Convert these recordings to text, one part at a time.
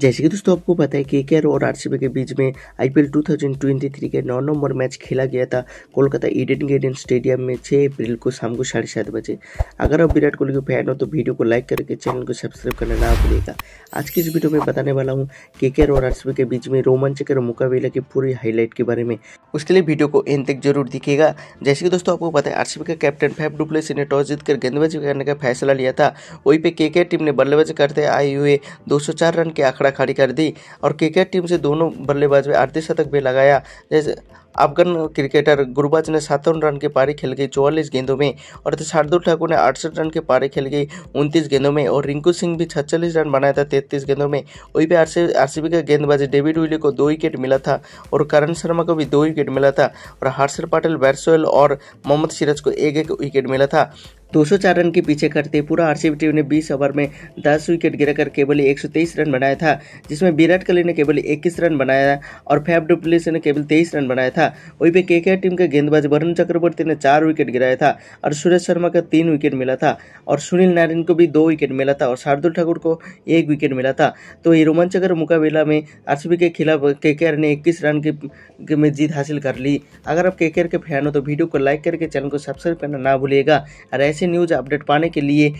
जैसे कि दोस्तों आपको पता है के के और आरसीबी के बीच में आईपीएल 2023 के नौ नंबर मैच खेला गया था कोलकाता ईडन गार्डन स्टेडियम में 6 अप्रैल को शाम को साढ़े सात बजे अगर आप विराट कोहली के फैन हो तो वीडियो को लाइक करके चैनल को सब्सक्राइब करना ना भूलेगा आज की इस वीडियो में बताने वाला हूँ के और आरसीबी के बीच में और मुकाबला की पूरी हाईलाइट के बारे में उसके लिए वीडियो को इन तक जरूर दिखेगा जैसे कि दोस्तों आपको पता है आरसीबी के कैप्टन फैफ डुप्लेसी ने टॉस जीतकर गेंदबाजी करने का फैसला लिया था वहीं पे के टीम ने बल्लेबाजी करते आए हुए दो रन के आंकड़ा लड़ा खड़ी कर दी और क्रिकेट टीम से दोनों बल्लेबाज में अड़तीस शतक भी लगाया जैसे अफगान क्रिकेटर गुरबाज ने सत्तावन रन की पारी खेल गई चौवालीस गेंदों में और शार्दुल ठाकुर ने अड़सठ रन की पारी खेल गई उनतीस गेंदों में और रिंकू सिंह भी छत्तालीस रन बनाया था तैतीस गेंदों में वही भी आर सी का गेंदबाज डेविड विली को दो विकेट मिला था और करण शर्मा को भी दो विकेट मिला था और हर्षर पाटिल बैरसोल और मोहम्मद सिराज को एक एक विकेट मिला था 204 रन के पीछे करते पूरा आरसीबी टीम ने 20 ओवर में 10 विकेट गिराकर केवल 123 रन बनाया था जिसमें विराट कोहली ने केवल 21 रन बनाया और फैफ डुप्लिस ने केवल 23 रन बनाया था वहीं पे के टीम के गेंदबाज वरुण चक्रवर्ती ने चार विकेट गिराया था और सुरेश शर्मा का तीन विकेट मिला था और सुनील नारायण को भी दो विकेट मिला था और शार्दुल ठाकुर को एक विकेट मिला था तो ये रोमांचकर मुकाबला में आरसीबी के खिलाफ के ने इक्कीस रन की में जीत हासिल कर ली अगर आप के के फैन हो तो वीडियो को लाइक करके चैनल को सब्सक्राइब करना ना भूलिएगा और ऐसे ऐसे न्यूज़ अपडेट पाने के लिए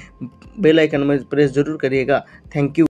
बेल आइकन में प्रेस जरूर करिएगा थैंक यू